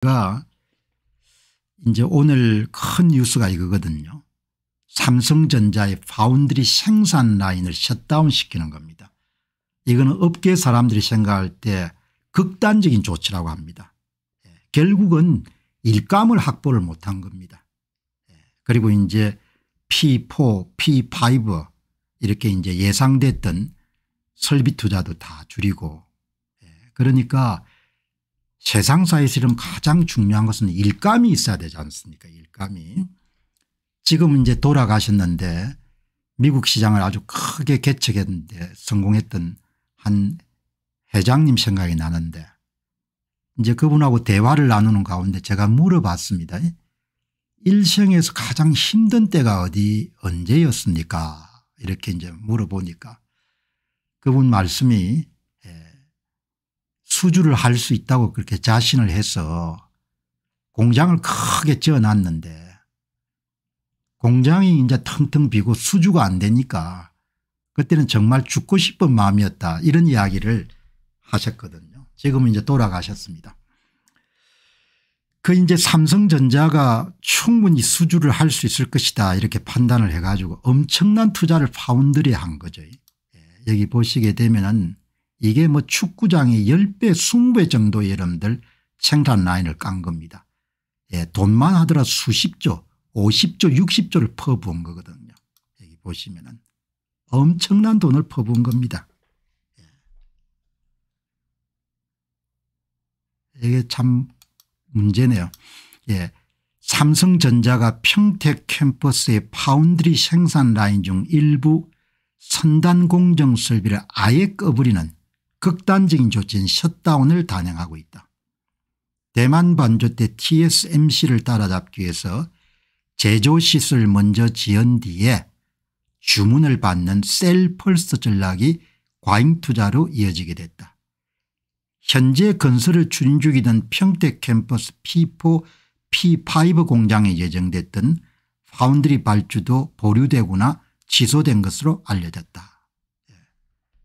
가 이제 오늘 큰 뉴스가 이거거든요. 삼성전자의 파운드리 생산 라인을 셧다운 시키는 겁니다. 이거는 업계 사람들이 생각할 때 극단적인 조치라고 합니다. 예, 결국은 일감을 확보를 못한 겁니다. 예, 그리고 이제 P4, P5 이렇게 이제 예상됐던 설비 투자도 다 줄이고 예, 그러니까 세상사에서 지 가장 중요한 것은 일감이 있어야 되지 않습니까 일감이. 지금 이제 돌아가셨는데 미국 시장을 아주 크게 개척했는데 성공했던 한 회장님 생각이 나는데 이제 그분하고 대화를 나누는 가운데 제가 물어봤습니다. 일생에서 가장 힘든 때가 어디 언제였습니까 이렇게 이제 물어보니까 그분 말씀이 수주를 할 수 있다고 그렇게 자신을 해서 공장을 크게 지어 놨는데 공장이 이제 텅텅 비고 수주가 안 되니까 그때는 정말 죽고 싶은 마음이었다 이런 이야기를 하셨거든요. 지금은 이제 돌아가셨습니다. 그 이제 삼성전자가 충분히 수주를 할 수 있을 것이다 이렇게 판단을 해가지고 엄청난 투자를 파운드리에 한 거죠. 예, 여기 보시게 되면은 이게 뭐 축구장의 10배 20배 정도 여러분들 생산 라인을 깐 겁니다. 예, 돈만 하더라 수십조 50조 60조를 퍼부은 거거든요. 여기 보시면 은 엄청난 돈을 퍼부은 겁니다. 예. 이게 참 문제네요. 예. 삼성전자가 평택 캠퍼스의 파운드리 생산 라인 중 일부 선단 공정 설비를 아예 꺼버리는 극단적인 조치인 셧다운을 단행하고 있다. 대만 반조 때 TSMC를 따라잡기 위해서 제조 시설 먼저 지은 뒤에 주문을 받는 셀펄스 전략이 과잉 투자로 이어지게 됐다. 현재 건설을 추진 중이던 평택 캠퍼스 P4 P5 공장에 예정됐던 파운드리 발주도 보류되거나 취소된 것으로 알려졌다.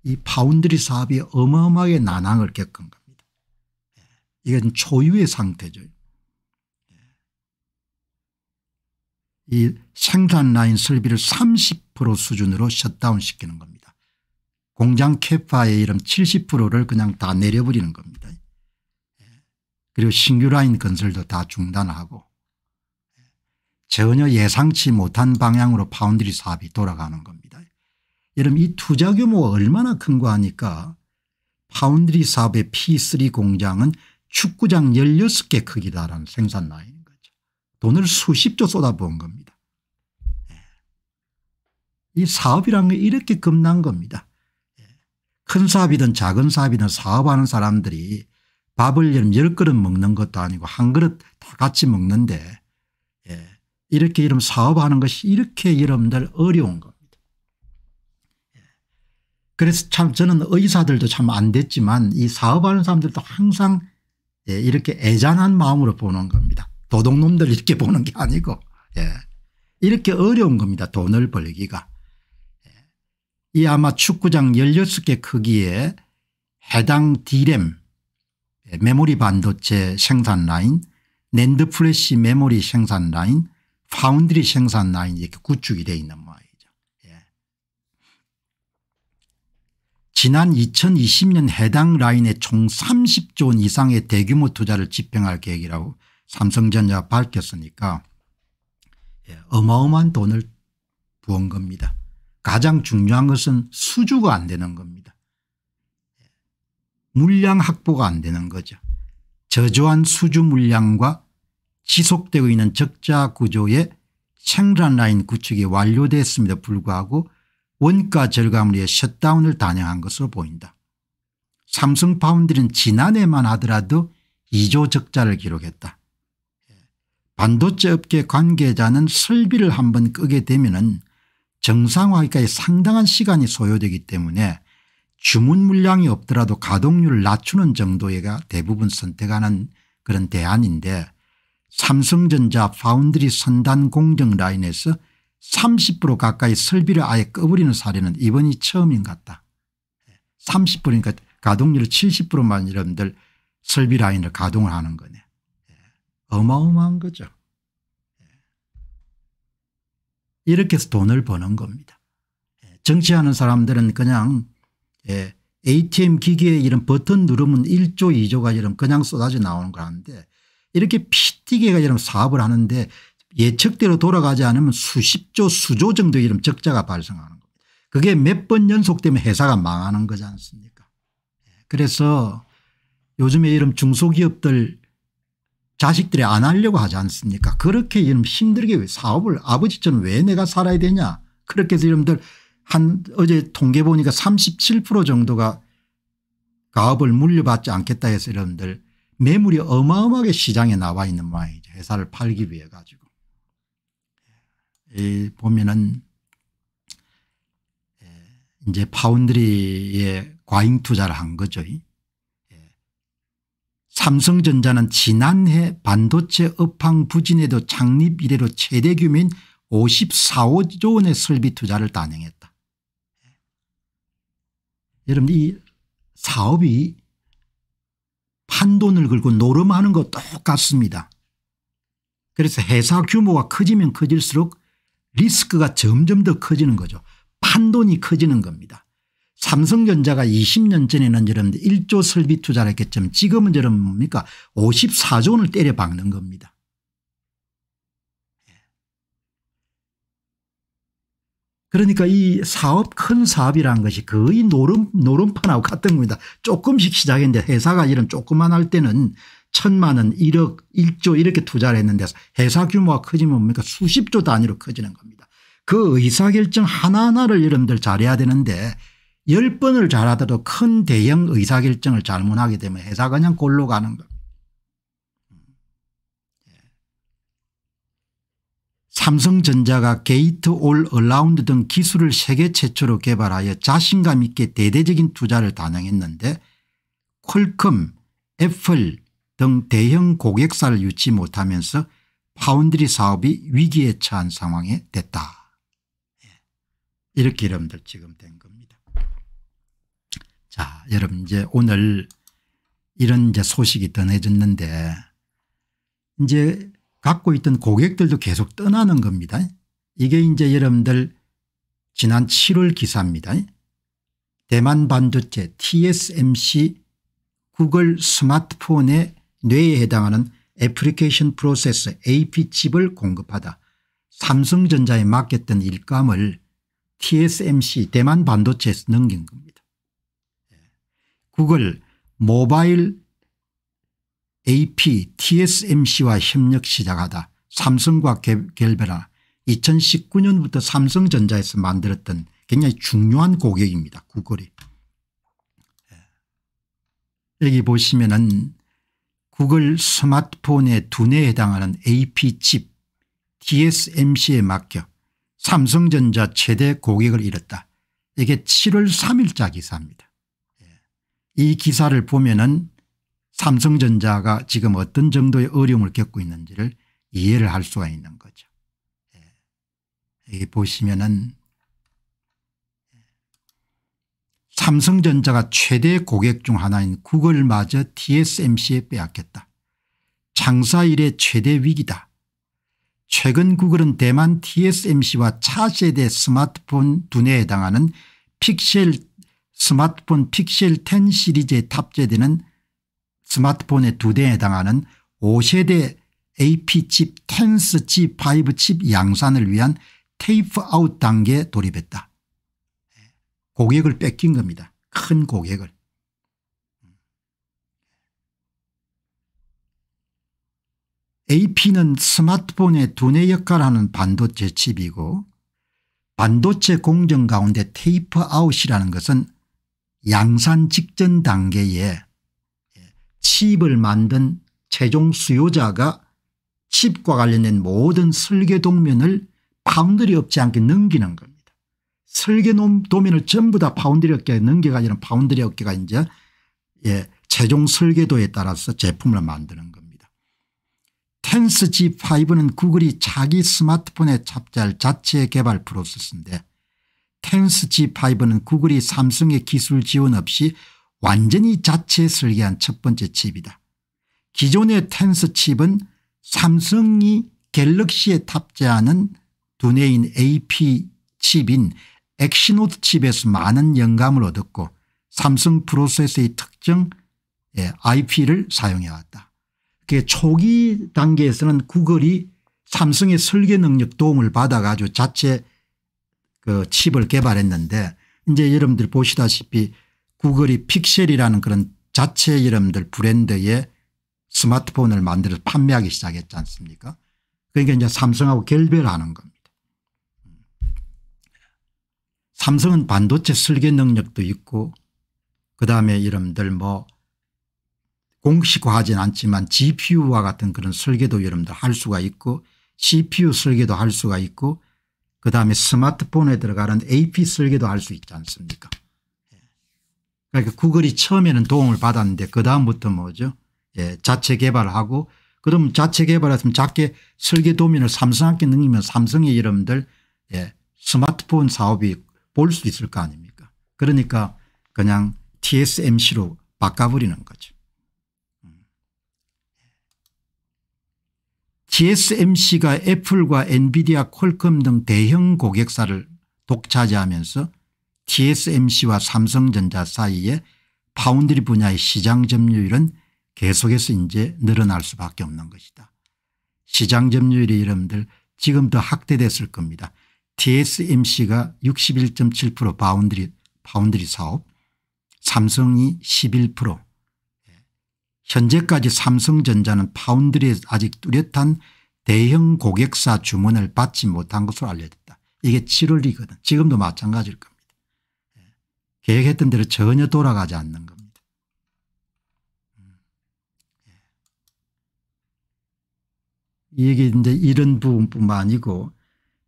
이 파운드리 사업이 어마어마하게 난항을 겪은 겁니다. 예. 이건 초유의 상태죠. 예. 이 생산 라인 설비를 30% 수준으로 셧다운 시키는 겁니다. 공장 캐파의 이름 70%를 그냥 다 내려버리는 겁니다. 예. 그리고 신규 라인 건설도 다 중단하고 전혀 예상치 못한 방향으로 파운드리 사업이 돌아가는 겁니다. 여러분 이 투자 규모가 얼마나 큰거 하니까 파운드리 사업의 P3 공장은 축구장 16개 크기다라는 생산 라인인 거죠. 돈을 수십조 쏟아부은 겁니다. 예. 이 사업이란 게 이렇게 겁난 겁니다. 예. 큰 사업이든 작은 사업이든 사업하는 사람들이 밥을 열 그릇 먹는 것도 아니고 한 그릇 다 같이 먹는데 예, 이렇게 이름 사업하는 것이 이렇게 여러분들 어려운 겁니다. 그래서 참 저는 의사들도 참 안 됐지만 이 사업하는 사람들도 항상 예, 이렇게 애잔한 마음으로 보는 겁니다. 도둑놈들 이렇게 보는 게 아니고 예. 이렇게 어려운 겁니다. 돈을 벌기가. 예. 이 아마 축구장 16개 크기에 해당 디램 예, 메모리 반도체 생산 라인 낸드 플래시 메모리 생산 라인 파운드리 생산 라인 이렇게 구축이 되어 있는 지난 2020년 해당 라인에 총 30조 원 이상의 대규모 투자를 집행할 계획이라고 삼성전자 밝혔으니까 예, 어마어마한 돈을 부은 겁니다. 가장 중요한 것은 수주가 안 되는 겁니다. 물량 확보가 안 되는 거죠. 저조한 수주 물량과 지속되고 있는 적자 구조의 생산 라인 구축이 완료됐습니다 불구하고 원가 절감으로의 셧다운을 단행한 것으로 보인다. 삼성파운드는 지난해만 하더라도 2조 적자를 기록했다. 반도체 업계 관계자는 설비를 한번 끄게 되면 은 정상화기까지 상당한 시간이 소요되기 때문에 주문 물량이 없더라도 가동률을 낮추는 정도가 대부분 선택하는 그런 대안인데 삼성전자 파운드리 선단 공정 라인에서 30% 가까이 설비를 아예 꺼버리는 사례는 이번이 처음인 것 같다. 30%니까 가동률 70%만 여러분들 설비 라인을 가동을 하는 거네. 어마어마한 거죠. 이렇게 해서 돈을 버는 겁니다. 정치하는 사람들은 그냥 ATM 예, 기계에 이런 버튼 누르면 1조 2조가 이런 그냥 쏟아져 나오는 거라는데 이렇게 피튀기가 이런 사업을 하는데 예측대로 돌아가지 않으면 수십조 수조 정도 이런 적자가 발생하는 겁니다. 그게 몇 번 연속되면 회사가 망하는 거지 않습니까 그래서 요즘에 이런 중소기업들 자식들이 안 하려고 하지 않습니까 그렇게 이런 힘들게 사업을 아버지처럼 왜 내가 살아야 되냐 그렇게 해서 여러들한 어제 통계 보니까 37% 정도가 가업을 물려받지 않겠다 해서 여러들 매물이 어마어마하게 시장에 나와 있는 모양이죠 회사를 팔기 위해 가지고. 보면은 예, 이제 파운드리에 과잉 투자를 한 거죠. 예. 삼성전자는 지난해 반도체 업황 부진에도 창립 이래로 최대 규모인 54조 원의 설비 투자를 단행했다. 예. 여러분 이 사업이 판돈을 걸고 노름하는 것 똑같습니다. 그래서 회사 규모가 커지면 커질수록 리스크가 점점 더 커지는 거죠. 판돈이 커지는 겁니다. 삼성전자가 20년 전에는 여러분들 1조 설비 투자를 했겠지만 지금은 여러분 뭡니까 54조 원을 때려 박는 겁니다. 예. 그러니까 이 사업 큰 사업이라는 것이 거의 노름, 노름판하고 같은 겁니다. 조금씩 시작했는데 회사가 이런 조그만 할 때는 천만 원, 1억, 1조 이렇게 투자를 했는데 회사 규모가 커지면 뭡니까 수십조 단위로 커지는 겁니다. 그 의사결정 하나하나를 여러분들 잘해야 되는데 10번을 잘하더라도 큰 대형 의사결정을 잘못하게 되면 회사가 그냥 골로 가는 겁니다. 예. 삼성전자가 게이트 올 얼라운드 등 기술을 세계 최초로 개발하여 자신감 있게 대대적인 투자를 단행했는데 퀄컴, 애플, 등 대형 고객사를 유치 못하면서 파운드리 사업이 위기에 처한 상황에 됐다. 예. 이렇게 여러분들 지금 된 겁니다. 자 여러분 이제 오늘 이런 이제 소식이 전내졌는데 이제 갖고 있던 고객들도 계속 떠나는 겁니다. 이게 이제 여러분들 지난 7월 기사입니다. 대만 반도체 TSMC 구글 스마트폰의 뇌에 해당하는 애플리케이션 프로세스 AP칩을 공급하다 삼성전자에 맡겼던 일감을 TSMC 대만 반도체에 넘긴 겁니다. 구글 예. 모바일 AP TSMC와 협력 시작하다 삼성과 결별하 2019년부터 삼성전자에서 만들었던 굉장히 중요한 고객입니다. 구글이. 예. 여기 보시면은 구글 스마트폰의 두뇌에 해당하는 AP칩 TSMC에 맡겨 삼성전자 최대 고객을 잃었다. 이게 7월 3일자 기사입니다. 예. 이 기사를 보면 은 삼성전자가 지금 어떤 정도의 어려움을 겪고 있는지를 이해를 할 수가 있는 거죠. 여기 예. 보시면 은 삼성전자가 최대 고객 중 하나인 구글마저 TSMC에 빼앗겼다. 장사 일의 최대 위기다. 최근 구글은 대만 TSMC와 차세대 스마트폰 두뇌에 해당하는 픽셀 스마트폰 픽셀 10 시리즈에 탑재되는 스마트폰의 두 대에 해당하는 5세대 AP칩 텐스 G5 칩 양산을 위한 테이프아웃 단계에 돌입했다. 고객을 뺏긴 겁니다. 큰 고객을. AP는 스마트폰의 두뇌 역할하는 반도체 칩이고 반도체 공정 가운데 테이프 아웃이라는 것은 양산 직전 단계에 칩을 만든 최종 수요자가 칩과 관련된 모든 설계 동면을 파운드리 없지 않게 넘기는 겁니다. 설계 도면을 전부 다 파운드리 업계에 넘겨가지는 파운드리 업계가 이제 예, 최종 설계도에 따라서 제품을 만드는 겁니다. 텐스 G5는 구글이 자기 스마트폰에 잡재할 자체 개발 프로세스인데 텐스 G5는 구글이 삼성의 기술 지원 없이 완전히 자체 설계한 첫 번째 칩이다. 기존의 텐스 칩은 삼성이 갤럭시에 탑재하는 두뇌인 AP 칩인 엑시노드 칩에서 많은 영감을 얻었고 삼성 프로세스의 특정 IP를 예, 사용해 왔다. 그게 초기 단계에서는 구글이 삼성의 설계 능력 도움을 받아 가지고 자체 그 칩을 개발했는데 이제 여러분들 보시다시피 구글이 픽셀이라는 그런 자체 여러분들 브랜드의 스마트폰을 만들어 판매하기 시작했지 않습니까 그러니까 이제 삼성하고 결별하는 겁니다. 삼성은 반도체 설계 능력도 있고 그다음에 이름들 뭐 공식화하진 않지만 gpu와 같은 그런 설계도 여러분들 할 수가 있고 cpu 설계도 할 수가 있고 그다음에 스마트폰에 들어가는 ap 설계도 할 수 있지 않습니까 예. 그러니까 구글이 처음에는 도움을 받았는데 그다음부터 뭐죠 예, 자체 개발하고 그럼 자체 개발했으면 작게 설계 도면을 삼성한테 넘기면 삼성의 여러분들 예, 스마트폰 사업이 볼수 있을 거 아닙니까 그러니까 그냥 TSMC로 바꿔버리는 거죠. 음. TSMC가 애플과 엔비디아 콜컴 등 대형 고객사를 독차지하면서 TSMC와 삼성전자 사이에 파운드리 분야의 시장 점유율은 계속해서 이제 늘어날 수밖에 없는 것이다. 시장 점유율이 여러분들 지금도 확대됐을 겁니다. TSMC가 61.7% 바운드리, 바운드리 사업 삼성이 11% 현재까지 삼성전자는 파운드리에 아직 뚜렷한 대형 고객사 주문을 받지 못한 것으로 알려졌다. 이게 7월이거든. 지금도 마찬가지일 겁니다. 계획했던 대로 전혀 돌아가지 않는 겁니다. 이게 음. 예. 이제 이런 부분뿐만 아니고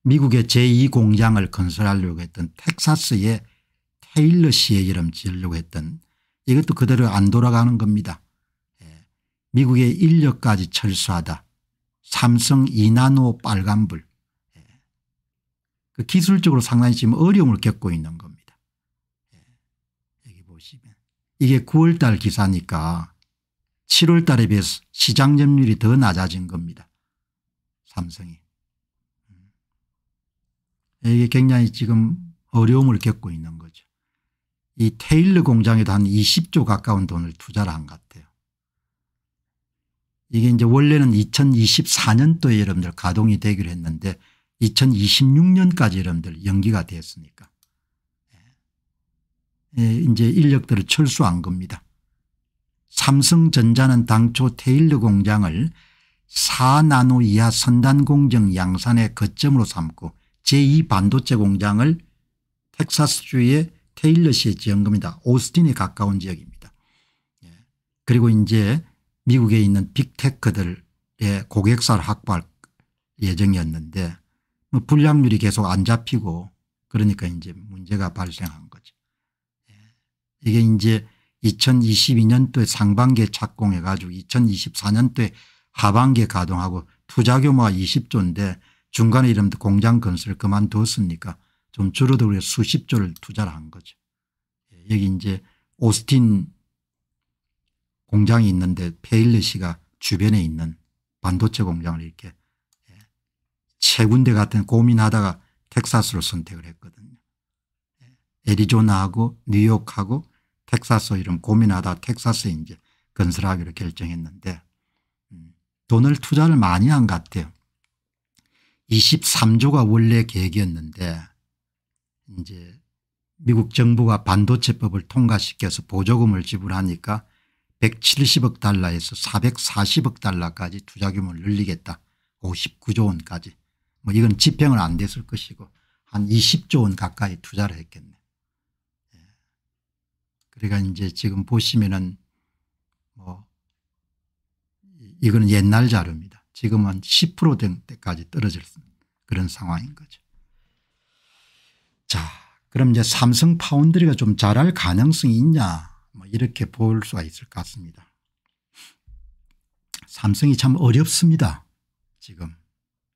미국의 제2공장을 건설하려고 했던 텍사스의 테일러 시에 이름 지으려고 했던 이것도 그대로 안 돌아가는 겁니다. 예. 미국의 인력까지 철수하다. 삼성 이나노 빨간불. 예. 그 기술적으로 상당히 지금 어려움을 겪고 있는 겁니다. 예. 여기 보시면 이게 9월 달 기사니까 7월 달에 비해서 시장 점유율이 더 낮아진 겁니다. 삼성이. 이게 굉장히 지금 어려움을 겪고 있는 거죠. 이 테일러 공장에도 한 20조 가까운 돈을 투자를 한 것 같아요. 이게 이제 원래는 2024년도에 여러분들 가동이 되기로 했는데 2026년까지 여러분들 연기가 됐으니까. 예. 예, 이제 인력들을 철수한 겁니다. 삼성전자는 당초 테일러 공장을 4나노 이하 선단 공정 양산의 거점으로 삼고 제2반도체 공장을 텍사스주의 테일러시에 지은 겁니다. 오스틴에 가까운 지역입니다. 예. 그리고 이제 미국에 있는 빅테크들의 고객사를 확보할 예정이었는데 뭐 불량률이 계속 안 잡히고 그러니까 이제 문제가 발생한 거죠. 예. 이게 이제 2022년도에 상반기에 착공해 가지고 2024년도에 하반기에 가동하고 투자 규모가 20조인데 중간에 이름 공장 건설 그만두었습니까좀 줄어들고 수십 조를 투자를 한 거죠. 예, 여기 이제 오스틴 공장이 있는데 페일리 씨가 주변에 있는 반도체 공장을 이렇게 예, 세 군데 같은 고민하다가 텍사스로 선택을 했거든요. 예, 애리조나하고 뉴욕하고 텍사스 이름 고민하다 텍사스에 이제 건설하기로 결정했는데 음, 돈을 투자를 많이 한 것 같아요. 23조가 원래 계획이었는데 이제 미국 정부가 반도체법을 통과시켜서 보조금을 지불하니까 170억 달러에서 440억 달러까지 투자 규모를 늘리겠다. 59조 원까지. 뭐 이건 집행은안 됐을 것이고 한 20조 원 가까이 투자를 했겠네. 예. 그러니까 이제 지금 보시면은 뭐 이거는 옛날 자료입니다. 지금은 10%된 때까지 떨어질습니다 그런 상황인 거죠. 자 그럼 이제 삼성 파운드리가 좀 잘할 가능성이 있냐 뭐 이렇게 볼 수가 있을 것 같습니다. 삼성이 참 어렵습니다. 지금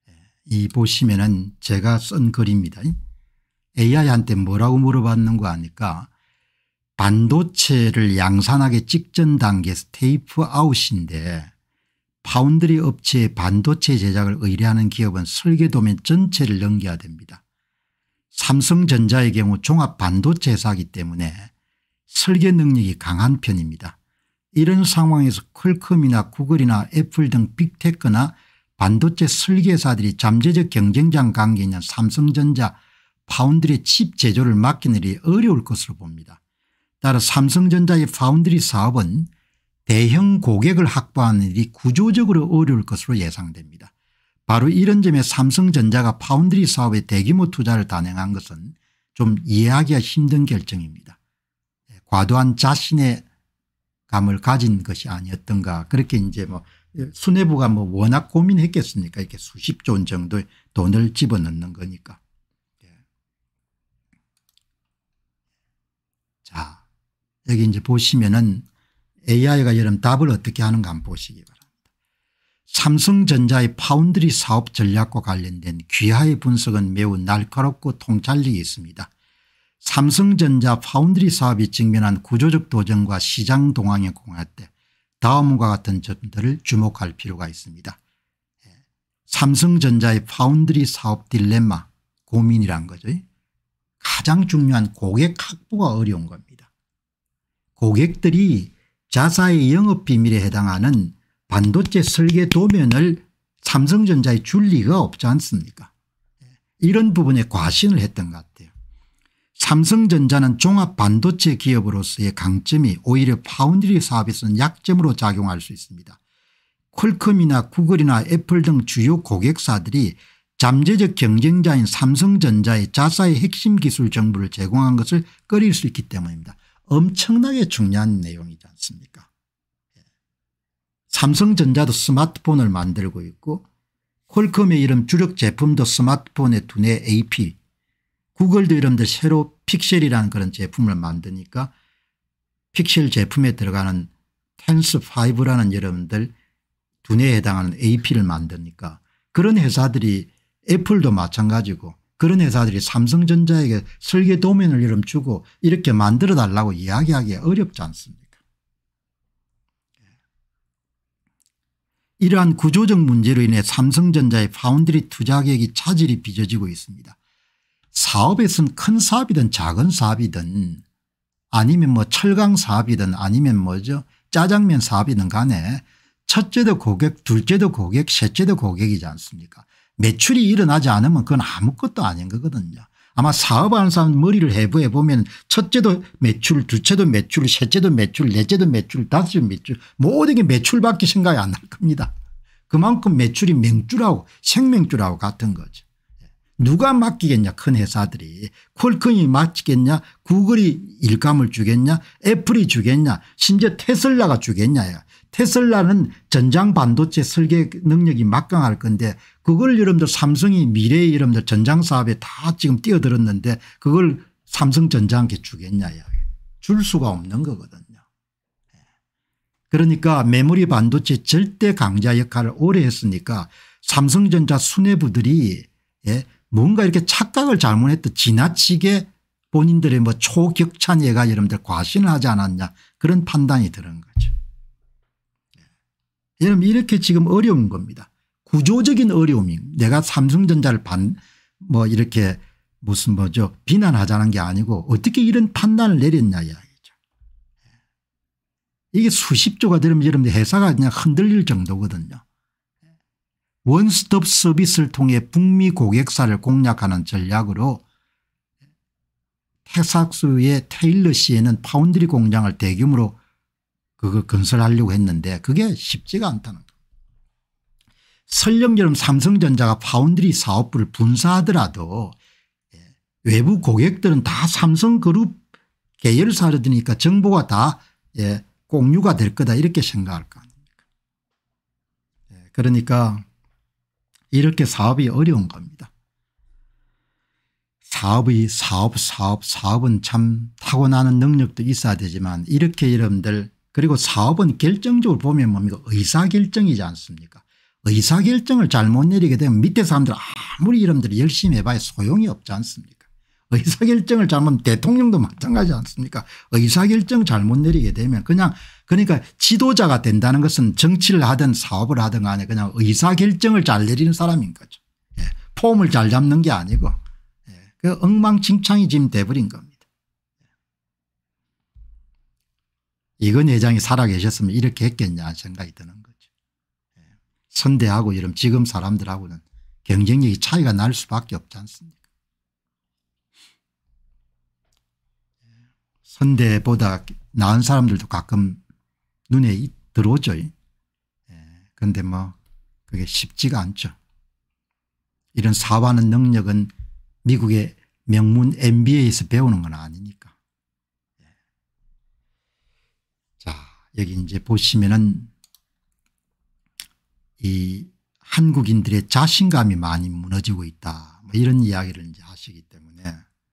예, 이 보시면은 제가 쓴 글입니다. AI한테 뭐라고 물어봤는 거 아니까 반도체를 양산하기 직전 단계 스테이프 아웃인데 파운드리 업체의 반도체 제작을 의뢰하는 기업은 설계도면 전체를 넘겨야 됩니다. 삼성전자의 경우 종합 반도체 회사이기 때문에 설계 능력이 강한 편입니다. 이런 상황에서 퀄컴이나 구글이나 애플 등 빅테크나 반도체 설계사들이 잠재적 경쟁장 관계에 있는 삼성전자 파운드리 칩 제조를 맡기는 일이 어려울 것으로 봅니다. 따라 삼성전자의 파운드리 사업은 대형 고객을 확보하는 일이 구조적으로 어려울 것으로 예상됩니다. 바로 이런 점에 삼성전자가 파운드리 사업에 대규모 투자를 단행한 것은 좀 이해하기가 힘든 결정입니다. 예, 과도한 자신의 감을 가진 것이 아니었던가 그렇게 이제 뭐 예, 수뇌부가 뭐 워낙 고민했겠습니까 이렇게 수십조 원 정도의 돈을 집어넣는 거니까. 예. 자 여기 이제 보시면은 AI가 여러 답을 어떻게 하는가 한번 보시기 바랍니다. 삼성전자의 파운드리 사업 전략과 관련된 귀하의 분석은 매우 날카롭고 통찰력이 있습니다. 삼성전자 파운드리 사업이 직면한 구조적 도전과 시장 동향에 공할 때 다음과 같은 점들을 주목할 필요가 있습니다. 삼성전자의 파운드리 사업 딜레마 고민이란 거죠. 가장 중요한 고객 확보가 어려운 겁니다. 고객들이 자사의 영업 비밀에 해당하는 반도체 설계 도면을 삼성전자에 줄 리가 없지 않습니까 이런 부분에 과신을 했던 것 같아요. 삼성전자는 종합 반도체 기업으로서의 강점이 오히려 파운드리 사업에서는 약점으로 작용할 수 있습니다. 퀄컴이나 구글이나 애플 등 주요 고객사들이 잠재적 경쟁자인 삼성전자의 자사의 핵심 기술 정보를 제공한 것을 꺼릴 수 있기 때문입니다. 엄청나게 중요한 내용이죠. 않습니까 예. 삼성전자도 스마트폰을 만들고 있고 퀄컴의 이름 주력 제품도 스마트폰의 두뇌 AP 구글도 이름들 새로 픽셀이라는 그런 제품을 만드니까 픽셀 제품에 들어가는 텐스5라는 여러분들 두뇌에 해당하는 AP를 만드니까 그런 회사들이 애플도 마찬가지고 그런 회사들이 삼성전자에게 설계 도면을 이름 주고 이렇게 만들어 달라고 이야기하기 어렵지 않습니다 이러한 구조적 문제로 인해 삼성전자의 파운드리 투자계이 차질이 빚어지고 있습니다. 사업에선 큰 사업이든 작은 사업이든 아니면 뭐 철강 사업이든 아니면 뭐죠 짜장면 사업이든 간에 첫째도 고객 둘째도 고객 셋째도 고객이지 않습니까 매출이 일어나지 않으면 그건 아무것도 아닌 거거든요. 아마 사업하는 사람 머리를 해부해 보면 첫째도 매출 둘째도 매출 셋째도 매출 넷째도 매출 다섯째도 매출 모든 게 매출밖에 생각이 안 날 겁니다. 그만큼 매출이 맹주라고 생명주라고 같은 거죠. 누가 맡기겠냐 큰 회사들이 콜컨이 맡기겠냐 구글이 일감을 주겠냐 애플이 주겠냐 심지어 테슬라가 주겠냐 테슬라는 전장 반도체 설계 능력이 막강할 건데 그걸 여러분들 삼성이 미래의 여러분들 전장 사업에 다 지금 뛰어들었는데 그걸 삼성전장개축했냐줄 수가 없는 거거든요. 예. 그러니까 메모리 반도체 절대 강자 역할을 오래 했으니까 삼성전자 수뇌부들이 예 뭔가 이렇게 착각을 잘못했듯 지나치게 본인들의 뭐 초격찬 예가 여러분들 과신을 하지 않았냐 그런 판단이 드는 거죠. 왜냐면 이렇게 지금 어려운 겁니다. 구조적인 어려움이 내가 삼성전자를 반 뭐 이렇게 무슨 뭐죠 비난하자는 게 아니고 어떻게 이런 판단을 내렸냐 이야기죠. 이게 수십 조가 되면 여러분 회사가 그냥 흔들릴 정도거든요. 원스톱 서비스를 통해 북미 고객사를 공략하는 전략으로 텍사스의 테일러 시에는 파운드리 공장을 대규모로 그걸 건설하려고 했는데 그게 쉽지가 않다는 거예요. 설령처럼 삼성전자가 파운드리 사업부를 분사하더라도 예, 외부 고객들은 다 삼성그룹 계열사를 드니까 정보가 다 예, 공유가 될 거다 이렇게 생각할 거 아닙니까 예, 그러니까 이렇게 사업이 어려운 겁니다. 사업이 사업 사업 사업은 참 타고나는 능력도 있어야 되지만 이렇게 여러분들 그리고 사업은 결정적으로 보면 뭡니까 의사결정이지 않습니까 의사결정을 잘못 내리게 되면 밑에 사람들 아무리 이름들이 열심히 해봐야 소용이 없지 않습니까 의사결정을 잘못 대통령도 마찬가지 않습니까 의사결정 잘못 내리게 되면 그냥 그러니까 지도자가 된다는 것은 정치를 하든 사업을 하든 간에 그냥 의사결정을 잘 내리는 사람인 거죠 예, 폼을 잘 잡는 게 아니고 예, 그 엉망진창이 지금 돼버린 겁니다. 이건 회장이 살아계셨으면 이렇게 했겠냐 생각이 드는 거죠. 예. 선대하고 이런 지금 사람들하고는 경쟁력이 차이가 날 수밖에 없지 않습니까 예. 선대보다 나은 사람들도 가끔 눈에 들어오죠. 그런데 예. 뭐 그게 쉽지가 않죠. 이런 사화하는 능력은 미국의 명문 MBA에서 배우는 건 아니니까. 여기 이제 보시면은 이 한국인들의 자신감이 많이 무너지고 있다. 뭐 이런 이야기를 이제 하시기 때문에